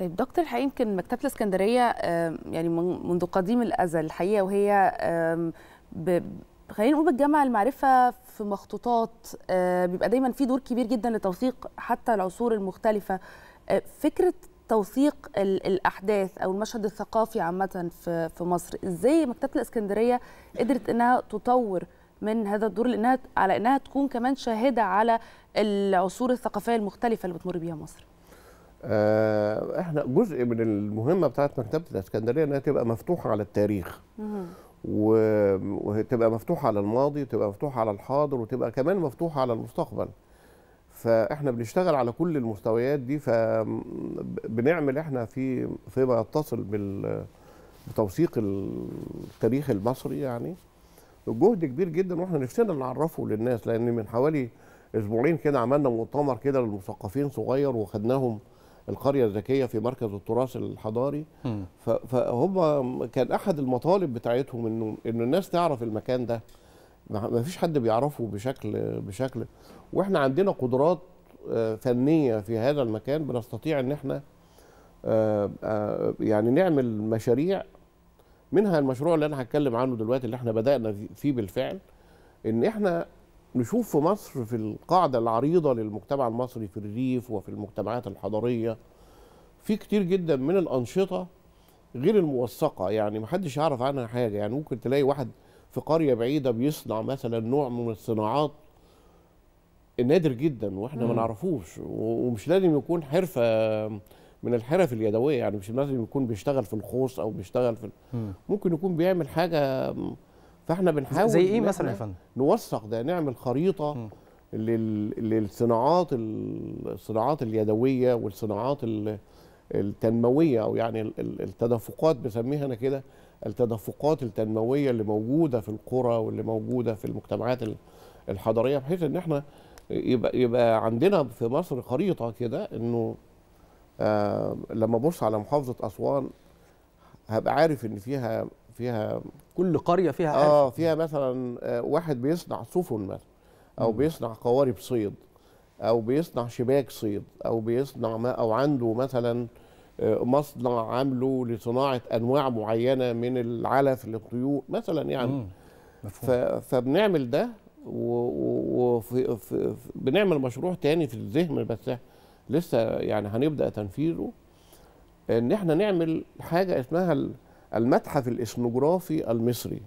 طيب دكتور الحقيقه يمكن مكتبه الاسكندريه يعني منذ قديم الازل الحقيقه وهي خلينا نقول بتجمع المعرفه في مخطوطات آه، بيبقى دايما في دور كبير جدا لتوثيق حتى العصور المختلفه آه، فكره توثيق الاحداث او المشهد الثقافي عامه في في مصر ازاي مكتبه الاسكندريه قدرت انها تطور من هذا الدور لانها على انها تكون كمان شاهده على العصور الثقافيه المختلفه اللي بتمر بيها مصر آه، احنا جزء من المهمه بتاعت مكتبه الاسكندريه انها تبقى مفتوحه على التاريخ وتبقى مفتوحه على الماضي وتبقى مفتوحه على الحاضر وتبقى كمان مفتوحه على المستقبل فاحنا بنشتغل على كل المستويات دي فبنعمل احنا في فيما يتصل بال بتوثيق التاريخ المصري يعني جهد كبير جدا واحنا نفسنا نعرفه للناس لان من حوالي اسبوعين كده عملنا مؤتمر كده للمثقفين صغير وخدناهم القريه الذكيه في مركز التراث الحضاري فهم كان احد المطالب بتاعتهم انه انه الناس تعرف المكان ده ما فيش حد بيعرفه بشكل بشكل واحنا عندنا قدرات آه، فنيه في هذا المكان بنستطيع ان احنا آه، آه، يعني نعمل مشاريع منها المشروع اللي انا هتكلم عنه دلوقتي اللي احنا بدانا فيه بالفعل ان احنا نشوف في مصر في القاعدة العريضة للمجتمع المصري في الريف وفي المجتمعات الحضرية في كتير جدا من الأنشطة غير الموثقة يعني محدش يعرف عنها حاجة يعني ممكن تلاقي واحد في قرية بعيدة بيصنع مثلا نوع من الصناعات نادر جدا واحنا ما نعرفوش ومش لازم يكون حرفة من الحرف اليدوية يعني مش لازم يكون بيشتغل في الخوص أو بيشتغل في ممكن يكون بيعمل حاجة فاحنا بنحاول زي ايه مثلا يا فندم نوثق ده نعمل خريطه م. للصناعات الصناعات اليدويه والصناعات التنمويه او يعني التدفقات بسميها انا كده التدفقات التنمويه اللي موجوده في القرى واللي موجوده في المجتمعات الحضريه بحيث ان احنا يبقى يبقى عندنا في مصر خريطه كده انه آه، لما ابص على محافظه اسوان هبقى عارف ان فيها فيها كل قريه فيها عارف. اه فيها مثلا آه، واحد بيصنع سفن مثلا او م. بيصنع قوارب صيد او بيصنع شباك صيد او بيصنع ما او عنده مثلا آه، مصنع عامله لصناعه انواع معينه من العلف للطيور مثلا يعني فبنعمل ده وبنعمل مشروع تاني في الذهن بس لسه يعني هنبدا تنفيذه ان احنا نعمل حاجه اسمها المتحف الاثنوجرافي المصري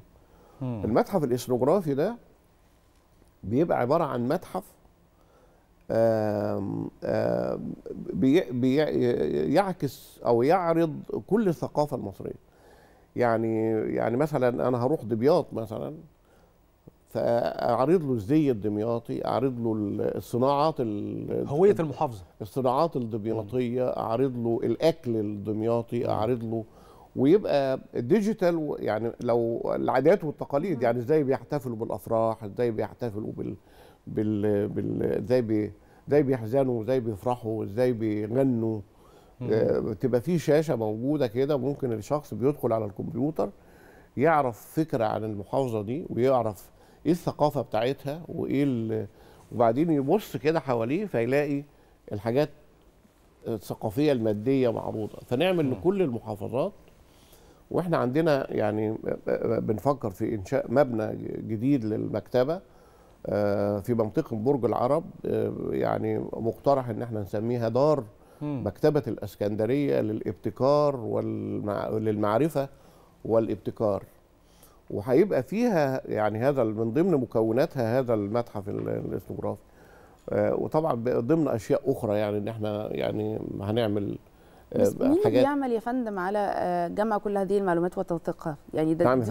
المتحف الاثنوجرافي ده بيبقى عباره عن متحف آم آم بي بي يعكس او يعرض كل الثقافه المصريه يعني يعني مثلا انا هروح دبياط مثلا فاعرض له الزي الدمياطي اعرض له الصناعات هويه المحافظه الصناعات الدمياطيه اعرض له الاكل الدمياطي اعرض له ويبقى ديجيتال يعني لو العادات والتقاليد يعني ازاي بيحتفلوا بالافراح ازاي بيحتفلوا بال بال بال ازاي بي ازاي بيحزنوا ازاي بيفرحوا ازاي بيغنوا آه، تبقى في شاشه موجوده كده ممكن الشخص بيدخل على الكمبيوتر يعرف فكره عن المحافظه دي ويعرف ايه الثقافه بتاعتها وايه وبعدين يبص كده حواليه فيلاقي الحاجات الثقافيه الماديه معروضه فنعمل لكل المحافظات واحنا عندنا يعني بنفكر في انشاء مبنى جديد للمكتبه آه، في منطقه برج العرب آه، يعني مقترح ان احنا نسميها دار مكتبه الاسكندريه للابتكار والمعرفه والابتكار وهيبقى فيها يعني هذا من ضمن مكوناتها هذا المتحف الاثنوغرافي آه، وطبعا ضمن اشياء اخرى يعني ان احنا يعني هنعمل آه، بس مين حاجات بيعمل يا فندم على آه، جمع كل هذه المعلومات وتوثيقها يعني ده نعم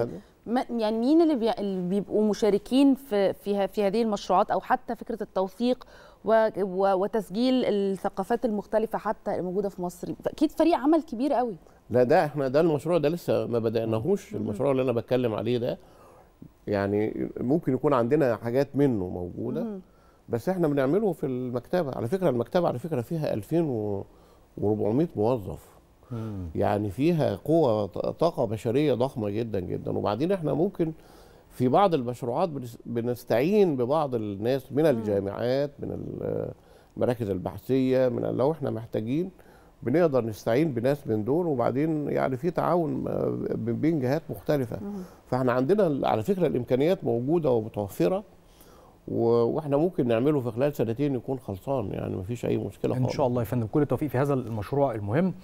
يعني مين اللي, بيبقوا مشاركين في في في هذه المشروعات او حتى فكره التوثيق وتسجيل الثقافات المختلفه حتى الموجوده في مصر اكيد فريق عمل كبير قوي لا ده احنا ده المشروع ده لسه ما بدأناهوش المشروع اللي انا بتكلم عليه ده يعني ممكن يكون عندنا حاجات منه موجوده بس احنا بنعمله في المكتبه على فكره المكتبه على فكره فيها 2400 موظف يعني فيها قوه طاقه بشريه ضخمه جدا جدا وبعدين احنا ممكن في بعض المشروعات بنستعين ببعض الناس من الجامعات من المراكز البحثيه من لو احنا محتاجين بنقدر نستعين بناس من دول وبعدين يعني في تعاون بين جهات مختلفه فاحنا عندنا على فكره الامكانيات موجوده ومتوفره واحنا ممكن نعمله في خلال سنتين يكون خلصان يعني مفيش اي مشكله خالص ان شاء الله يا فندم كل التوفيق في هذا المشروع المهم